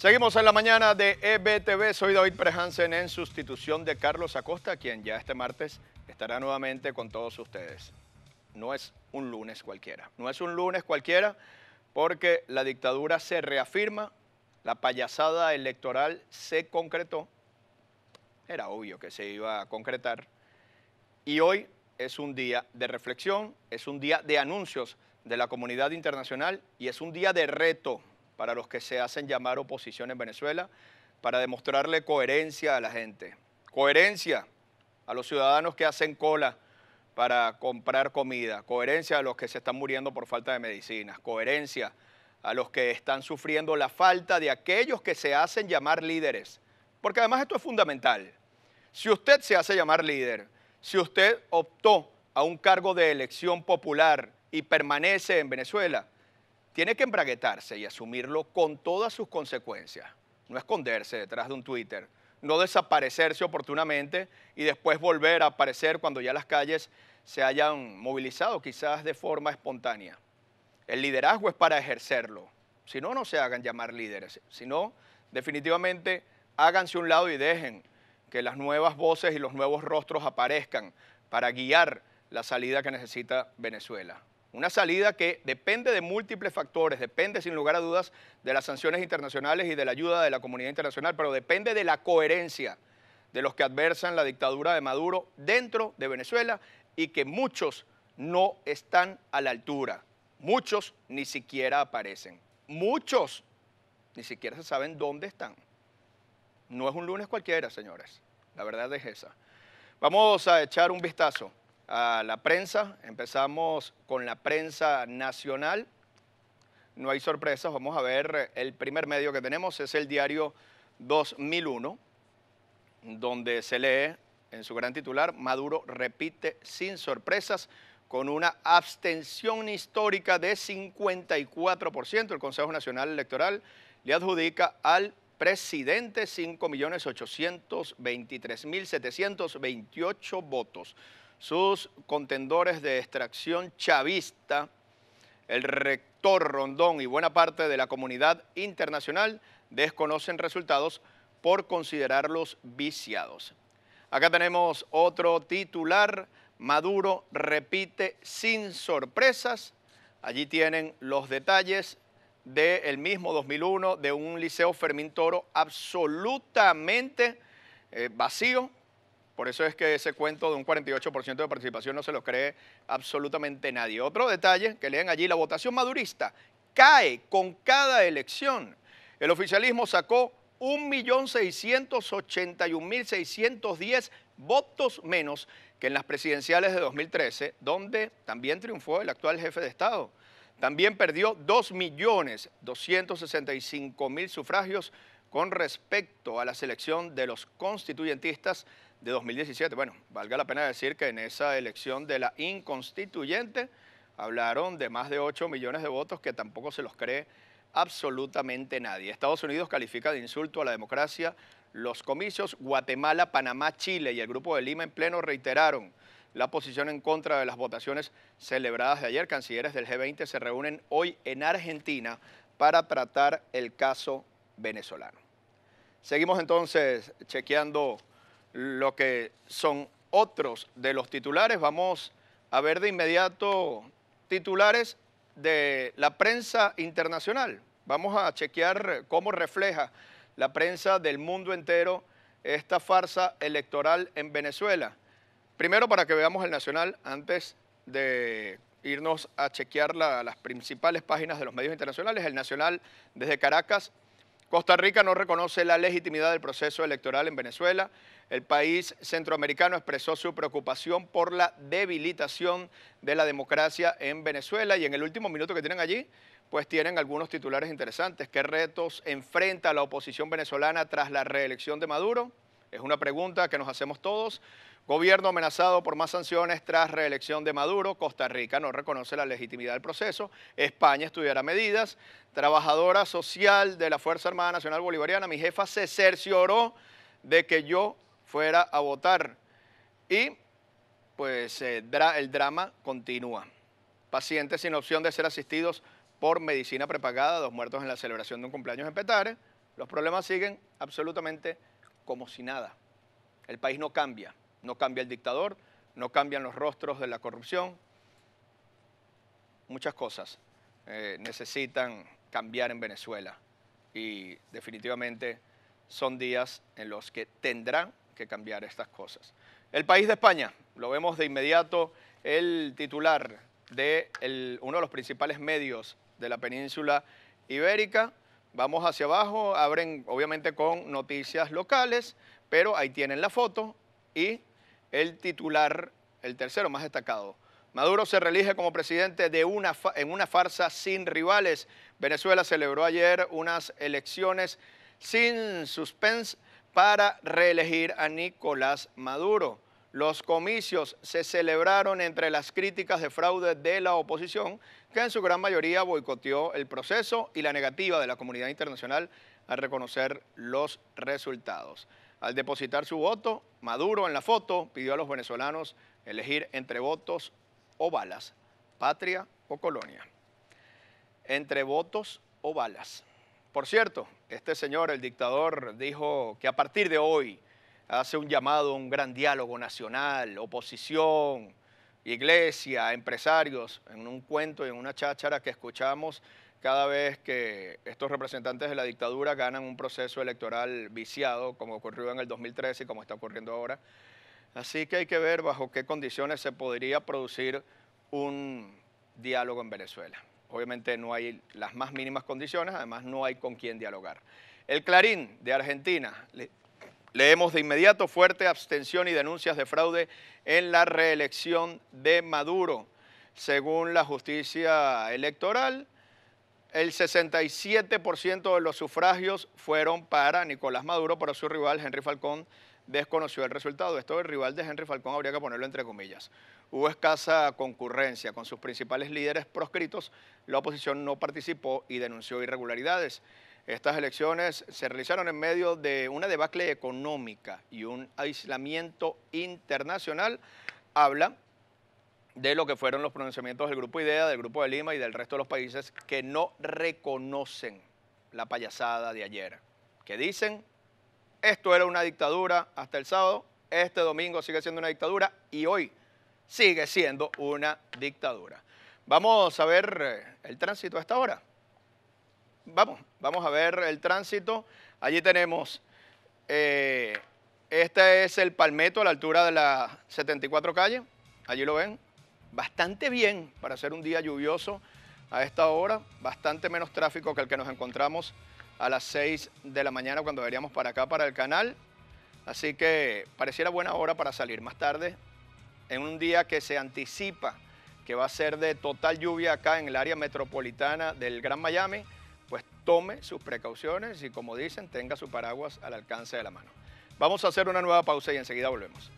Seguimos en la mañana de EBTV. Soy David Prehansen en sustitución de Carlos Acosta, quien ya este martes estará nuevamente con todos ustedes. No es un lunes cualquiera. No es un lunes cualquiera porque la dictadura se reafirma, la payasada electoral se concretó. Era obvio que se iba a concretar. Y hoy es un día de reflexión, es un día de anuncios de la comunidad internacional y es un día de reto para los que se hacen llamar oposición en Venezuela, para demostrarle coherencia a la gente, coherencia a los ciudadanos que hacen cola para comprar comida, coherencia a los que se están muriendo por falta de medicinas, coherencia a los que están sufriendo la falta de aquellos que se hacen llamar líderes. Porque además esto es fundamental. Si usted se hace llamar líder, si usted optó a un cargo de elección popular y permanece en Venezuela, tiene que embraguetarse y asumirlo con todas sus consecuencias. No esconderse detrás de un Twitter, no desaparecerse oportunamente y después volver a aparecer cuando ya las calles se hayan movilizado, quizás de forma espontánea. El liderazgo es para ejercerlo. Si no, no se hagan llamar líderes, sino definitivamente háganse un lado y dejen que las nuevas voces y los nuevos rostros aparezcan para guiar la salida que necesita Venezuela. Una salida que depende de múltiples factores, depende sin lugar a dudas de las sanciones internacionales y de la ayuda de la comunidad internacional, pero depende de la coherencia de los que adversan la dictadura de Maduro dentro de Venezuela y que muchos no están a la altura, muchos ni siquiera aparecen, muchos ni siquiera se saben dónde están. No es un lunes cualquiera, señores, la verdad es esa. Vamos a echar un vistazo a la prensa. Empezamos con la prensa nacional. No hay sorpresas, vamos a ver, eh, el primer medio que tenemos es el diario 2001, donde se lee en su gran titular, Maduro repite sin sorpresas con una abstención histórica de 54%. El Consejo Nacional Electoral le adjudica al presidente 5.823.728 votos sus contendores de extracción chavista, el rector Rondón y buena parte de la comunidad internacional desconocen resultados por considerarlos viciados. Acá tenemos otro titular, Maduro repite sin sorpresas. Allí tienen los detalles del mismo 2001 de un liceo Fermín Toro absolutamente eh, vacío, por eso es que ese cuento de un 48% de participación no se lo cree absolutamente nadie. Otro detalle que leen allí, la votación madurista cae con cada elección. El oficialismo sacó 1.681.610 votos menos que en las presidenciales de 2013, donde también triunfó el actual jefe de Estado. También perdió 2.265.000 sufragios con respecto a la selección de los constituyentistas de 2017. Bueno, valga la pena decir que en esa elección de la inconstituyente hablaron de más de 8 millones de votos que tampoco se los cree absolutamente nadie. Estados Unidos califica de insulto a la democracia los comicios. Guatemala, Panamá, Chile y el Grupo de Lima en pleno reiteraron la posición en contra de las votaciones celebradas de ayer. Cancilleres del G20 se reúnen hoy en Argentina para tratar el caso venezolano. Seguimos entonces chequeando lo que son otros de los titulares. Vamos a ver de inmediato titulares de la prensa internacional. Vamos a chequear cómo refleja la prensa del mundo entero esta farsa electoral en Venezuela. Primero para que veamos el Nacional antes de irnos a chequear las principales páginas de los medios internacionales. El Nacional desde Caracas Costa Rica no reconoce la legitimidad del proceso electoral en Venezuela. El país centroamericano expresó su preocupación por la debilitación de la democracia en Venezuela y en el último minuto que tienen allí, pues tienen algunos titulares interesantes. ¿Qué retos enfrenta la oposición venezolana tras la reelección de Maduro? Es una pregunta que nos hacemos todos. Gobierno amenazado por más sanciones tras reelección de Maduro. Costa Rica no reconoce la legitimidad del proceso. España estudiará medidas. Trabajadora social de la Fuerza Armada Nacional Bolivariana. Mi jefa se cercioró de que yo fuera a votar. Y pues eh, el drama continúa. Pacientes sin opción de ser asistidos por medicina prepagada. Dos muertos en la celebración de un cumpleaños en Petare. Los problemas siguen absolutamente como si nada. El país no cambia. No cambia el dictador, no cambian los rostros de la corrupción. Muchas cosas eh, necesitan cambiar en Venezuela y definitivamente son días en los que tendrán que cambiar estas cosas. El país de España, lo vemos de inmediato, el titular de uno de los principales medios de la península ibérica. Vamos hacia abajo, abren obviamente con noticias locales, pero ahí tienen la foto y el titular, el tercero más destacado. Maduro se reelige como presidente de en una farsa sin rivales. Venezuela celebró ayer unas elecciones sin suspense para reelegir a Nicolás Maduro. Los comicios se celebraron entre las críticas de fraude de la oposición, que en su gran mayoría boicoteó el proceso y la negativa de la comunidad internacional a reconocer los resultados. Al depositar su voto, Maduro en la foto pidió a los venezolanos elegir entre votos o balas, patria o colonia. Entre votos o balas. Por cierto, este señor, el dictador, dijo que a partir de hoy hace un llamado a un gran diálogo nacional, oposición, iglesia, empresarios, en un cuento y en una cháchara que escuchamos cada vez que estos representantes de la dictadura ganan un proceso electoral viciado, como ocurrió en el 2013 y como está ocurriendo ahora. Así que hay que ver bajo qué condiciones se podría producir un diálogo en Venezuela. Obviamente no hay las más mínimas condiciones, además no hay con quién dialogar. El Clarín de Argentina, leemos de inmediato fuerte abstención y denuncias de fraude en la reelección de Maduro. Según la justicia electoral, el 67% de los sufragios fueron para Nicolás Maduro, pero su rival Henry Falcón desconoció el resultado. Esto el rival de Henry Falcón habría que ponerlo entre comillas. Hubo escasa concurrencia con sus principales líderes proscritos. La oposición no participó y denunció irregularidades. Estas elecciones se realizaron en medio de una debacle económica y un aislamiento internacional. Habla de lo que fueron los pronunciamientos del Grupo IDEA, del Grupo de Lima y del resto de los países que no reconocen la payasada de ayer, que dicen, esto era una dictadura hasta el sábado, este domingo sigue siendo una dictadura y hoy sigue siendo una dictadura. Vamos a ver eh, el tránsito a esta hora. Vamos, vamos a ver el tránsito. Allí tenemos, eh, este es el Palmeto a la altura de la 74 calle, allí lo ven, bastante bien para ser un día lluvioso a esta hora, bastante menos tráfico que el que nos encontramos a las 6 de la mañana cuando veríamos para acá, para el canal. Así que pareciera buena hora para salir más tarde, en un día que se anticipa que va a ser de total lluvia acá en el área metropolitana del Gran Miami, pues tome sus precauciones y como dicen, tenga su paraguas al alcance de la mano. Vamos a hacer una nueva pausa y enseguida volvemos.